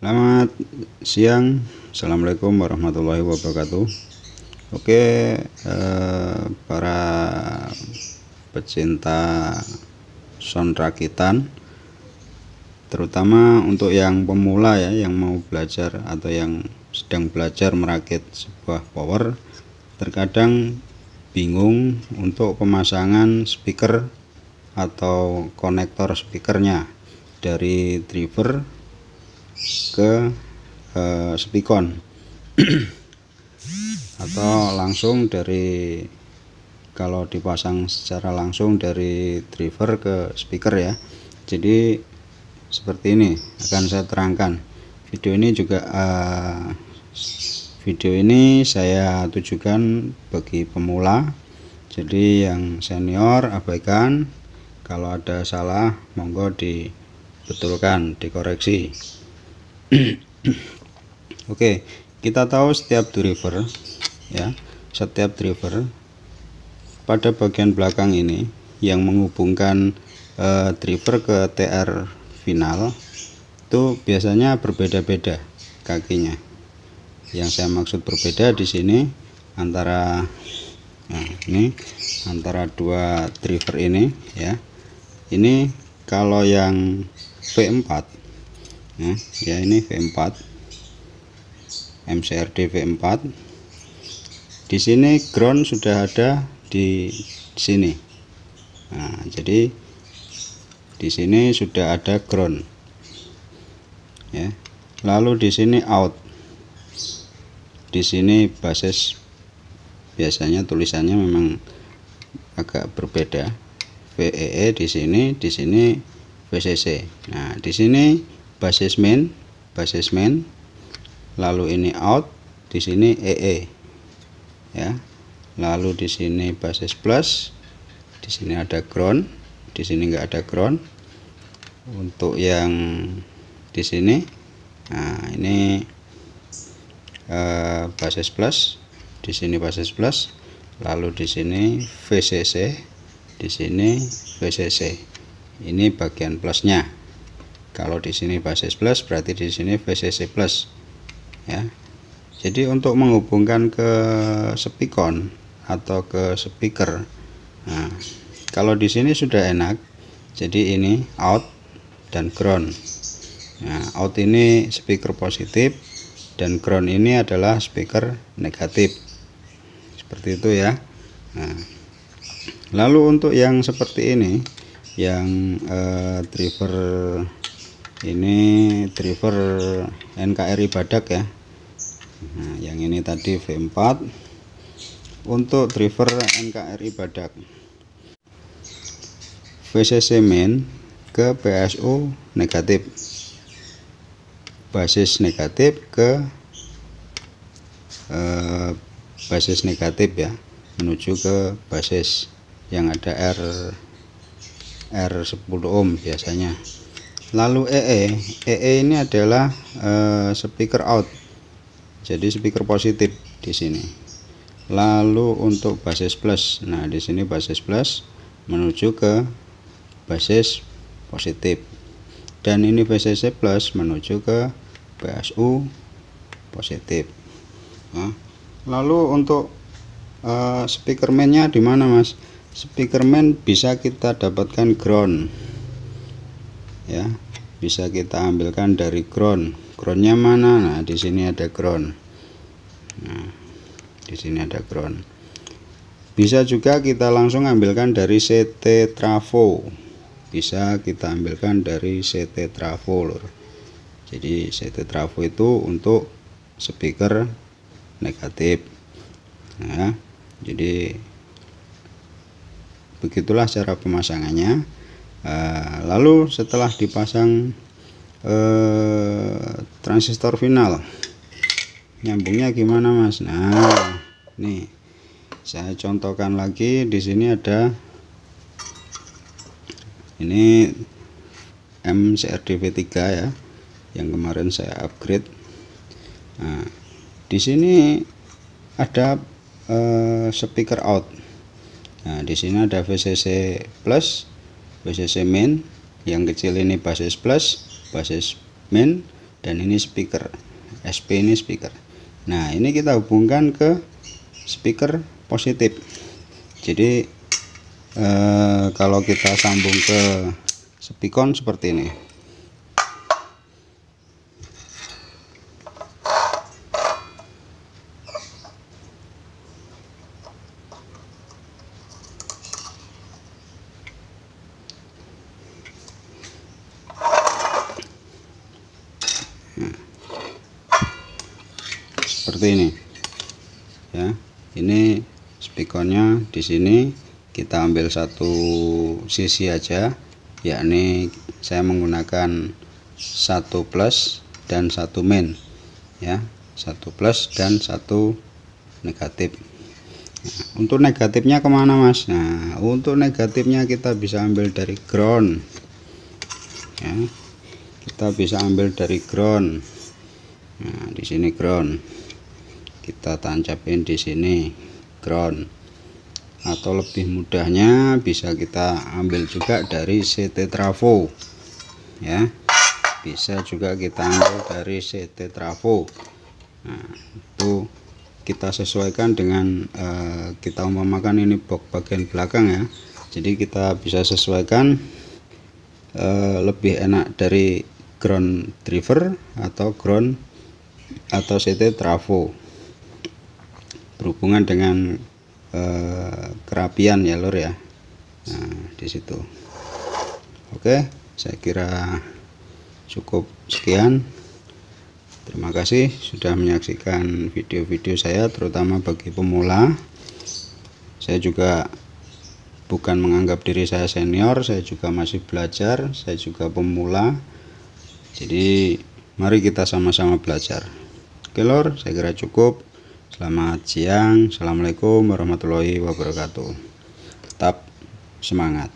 Selamat siang, assalamualaikum warahmatullahi wabarakatuh. Oke, eh, para pecinta sound rakitan, terutama untuk yang pemula ya, yang mau belajar atau yang sedang belajar merakit sebuah power, terkadang bingung untuk pemasangan speaker atau konektor speakernya dari driver ke uh, eh, spikon atau langsung dari kalau dipasang secara langsung dari driver ke speaker ya jadi seperti ini akan saya terangkan video ini juga uh, video ini saya tujukan bagi pemula jadi yang senior abaikan kalau ada salah monggo dibetulkan dikoreksi Oke, kita tahu setiap driver ya, setiap driver pada bagian belakang ini yang menghubungkan eh, driver ke TR final itu biasanya berbeda-beda kakinya. Yang saya maksud berbeda di sini antara nah ini antara dua driver ini ya. Ini kalau yang V4 nah ya ini V4 MCRD V4 di sini ground sudah ada di sini nah jadi di sini sudah ada ground ya lalu di sini out di sini basis biasanya tulisannya memang agak berbeda VEE e di sini di sini VCC nah di sini basis main basis main lalu ini out di sini EE e, ya lalu di sini basis plus di sini ada ground di sini enggak ada ground untuk yang di sini nah ini uh, basis plus di sini basis plus lalu di sini VCC di sini VCC ini bagian plusnya kalau di sini basis plus berarti di sini VCC plus. Ya. Jadi untuk menghubungkan ke speakon atau ke speaker. Nah, kalau di sini sudah enak. Jadi ini out dan ground. Nah, out ini speaker positif dan ground ini adalah speaker negatif. Seperti itu ya. Nah, lalu untuk yang seperti ini yang eh, driver ini driver NKRI Badak ya nah, yang ini tadi V4 untuk driver NKRI Badak VCC main ke PSU negatif basis negatif ke eh, basis negatif ya menuju ke basis yang ada R R10 ohm biasanya lalu EE EE e ini adalah uh, speaker out jadi speaker positif di sini lalu untuk basis plus nah di sini basis plus menuju ke basis positif dan ini VCC plus menuju ke PSU positif nah, lalu untuk uh, speaker mainnya di mana mas speaker main bisa kita dapatkan ground ya bisa kita ambilkan dari ground groundnya mana nah di sini ada ground nah di sini ada ground bisa juga kita langsung ambilkan dari CT trafo bisa kita ambilkan dari CT trafo lor. jadi CT trafo itu untuk speaker negatif nah jadi begitulah cara pemasangannya Nah, lalu setelah dipasang eh, transistor final nyambungnya gimana mas nah nih saya contohkan lagi di sini ada ini MCRDV3 ya yang kemarin saya upgrade nah di sini ada eh, speaker out nah di sini ada VCC plus basis main yang kecil ini basis plus basis main dan ini speaker SP ini speaker nah ini kita hubungkan ke speaker positif jadi eh, kalau kita sambung ke speakon seperti ini seperti ini ya ini spikonnya di sini kita ambil satu sisi aja yakni saya menggunakan satu plus dan satu min ya satu plus dan satu negatif untuk negatifnya kemana mas nah untuk negatifnya kita bisa ambil dari ground ya kita bisa ambil dari ground nah di sini ground kita tancapin di sini ground atau lebih mudahnya bisa kita ambil juga dari CT trafo ya bisa juga kita ambil dari CT trafo nah itu kita sesuaikan dengan eh, kita umpamakan ini box bagian belakang ya jadi kita bisa sesuaikan eh, lebih enak dari ground driver atau ground atau CT trafo berhubungan dengan eh, kerapian ya lor ya nah di situ oke saya kira cukup sekian terima kasih sudah menyaksikan video-video saya terutama bagi pemula saya juga bukan menganggap diri saya senior saya juga masih belajar saya juga pemula jadi mari kita sama-sama belajar oke lor saya kira cukup Selamat siang. Assalamualaikum warahmatullahi wabarakatuh. Tetap semangat.